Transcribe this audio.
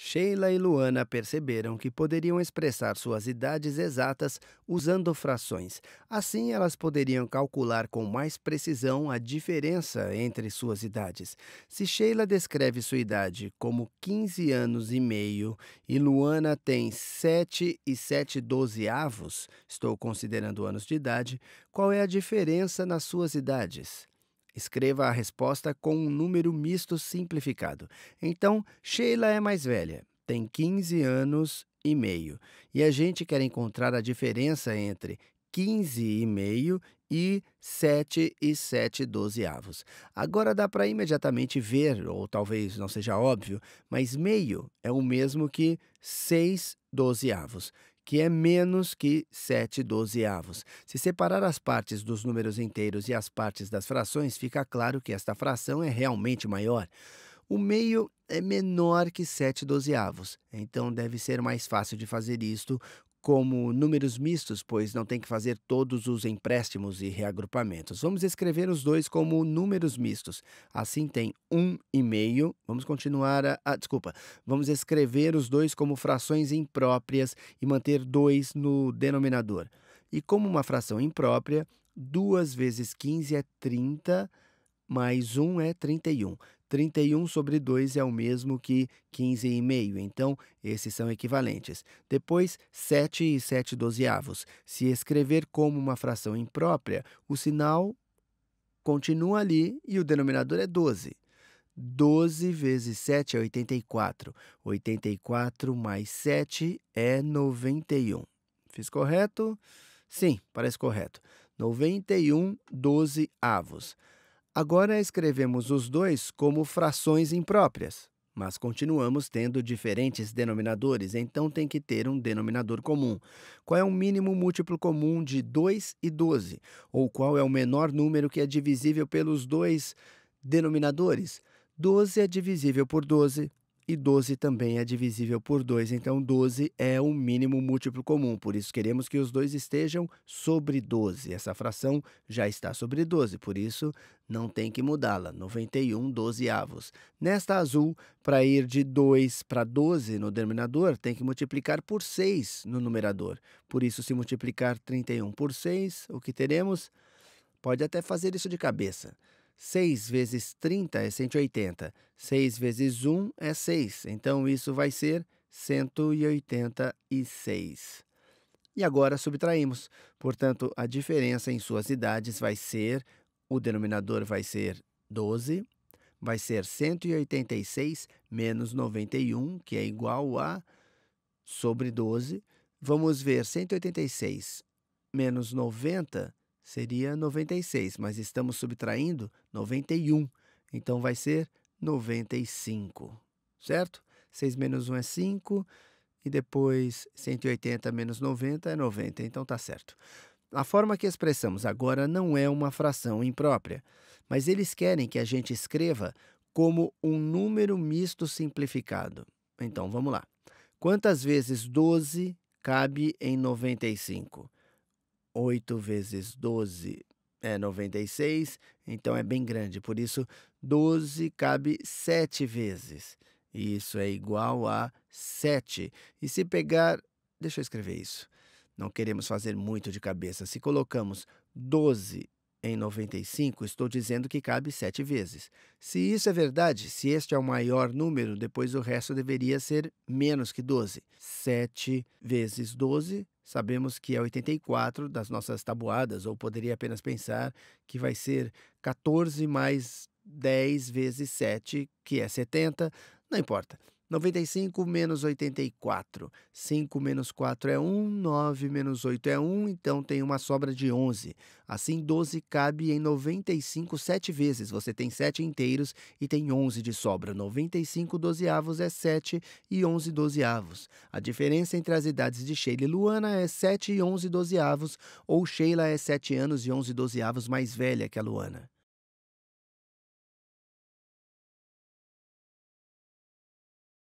Sheila e Luana perceberam que poderiam expressar suas idades exatas usando frações. Assim, elas poderiam calcular com mais precisão a diferença entre suas idades. Se Sheila descreve sua idade como 15 anos e meio e Luana tem 7 e 7 dozeavos, estou considerando anos de idade, qual é a diferença nas suas idades? Escreva a resposta com um número misto simplificado. Então, Sheila é mais velha, tem 15 anos e meio, e a gente quer encontrar a diferença entre 15 e meio e 7 e 7 dozeavos. Agora dá para imediatamente ver, ou talvez não seja óbvio, mas meio é o mesmo que 6 dozeavos que é menos que 7 dozeavos. Se separar as partes dos números inteiros e as partes das frações, fica claro que esta fração é realmente maior. O meio é menor que 7 dozeavos, então deve ser mais fácil de fazer isto como números mistos, pois não tem que fazer todos os empréstimos e reagrupamentos. Vamos escrever os dois como números mistos. Assim tem um e meio. Vamos continuar a, desculpa. Vamos escrever os dois como frações impróprias e manter dois no denominador. E como uma fração imprópria, duas vezes 15 é 30 mais 1 é 31. 31 sobre 2 é o mesmo que 15,5, então esses são equivalentes. Depois, 7 e 7 dozeavos. Se escrever como uma fração imprópria, o sinal continua ali e o denominador é 12. 12 vezes 7 é 84. 84 mais 7 é 91. Fiz correto? Sim, parece correto. 91 dozeavos. avos. Agora escrevemos os dois como frações impróprias, mas continuamos tendo diferentes denominadores, então tem que ter um denominador comum. Qual é o mínimo múltiplo comum de 2 e 12? Ou qual é o menor número que é divisível pelos dois denominadores? 12 é divisível por 12, e 12 também é divisível por 2, então 12 é o mínimo múltiplo comum, por isso queremos que os dois estejam sobre 12. Essa fração já está sobre 12, por isso não tem que mudá-la, 91 dozeavos. Nesta azul, para ir de 2 para 12 no denominador, tem que multiplicar por 6 no numerador. Por isso, se multiplicar 31 por 6, o que teremos? Pode até fazer isso de cabeça. 6 vezes 30 é 180. 6 vezes 1 é 6. Então, isso vai ser 186. E agora subtraímos. Portanto, a diferença em suas idades vai ser: o denominador vai ser 12, vai ser 186 menos 91, que é igual a sobre 12. Vamos ver 186 menos 90 seria 96, mas estamos subtraindo 91, então vai ser 95, certo? 6 menos 1 é 5 e depois 180 menos 90 é 90, então está certo. A forma que expressamos agora não é uma fração imprópria, mas eles querem que a gente escreva como um número misto simplificado. Então vamos lá. Quantas vezes 12 cabe em 95? 8 vezes 12 é 96, então é bem grande. Por isso, 12 cabe 7 vezes. E isso é igual a 7. E se pegar. Deixa eu escrever isso. Não queremos fazer muito de cabeça. Se colocamos 12 em 95, estou dizendo que cabe 7 vezes. Se isso é verdade, se este é o maior número, depois o resto deveria ser menos que 12. 7 vezes 12 Sabemos que é 84 das nossas tabuadas, ou poderia apenas pensar que vai ser 14 mais 10 vezes 7, que é 70, não importa. 95 menos 84. 5 menos 4 é 1, 9 menos 8 é 1, então tem uma sobra de 11. Assim, 12 cabe em 95 sete vezes. Você tem 7 inteiros e tem 11 de sobra. 95 dozeavos é 7 e 11 dozeavos. A diferença entre as idades de Sheila e Luana é 7 e 11 dozeavos, ou Sheila é 7 anos e 11 dozeavos mais velha que a Luana.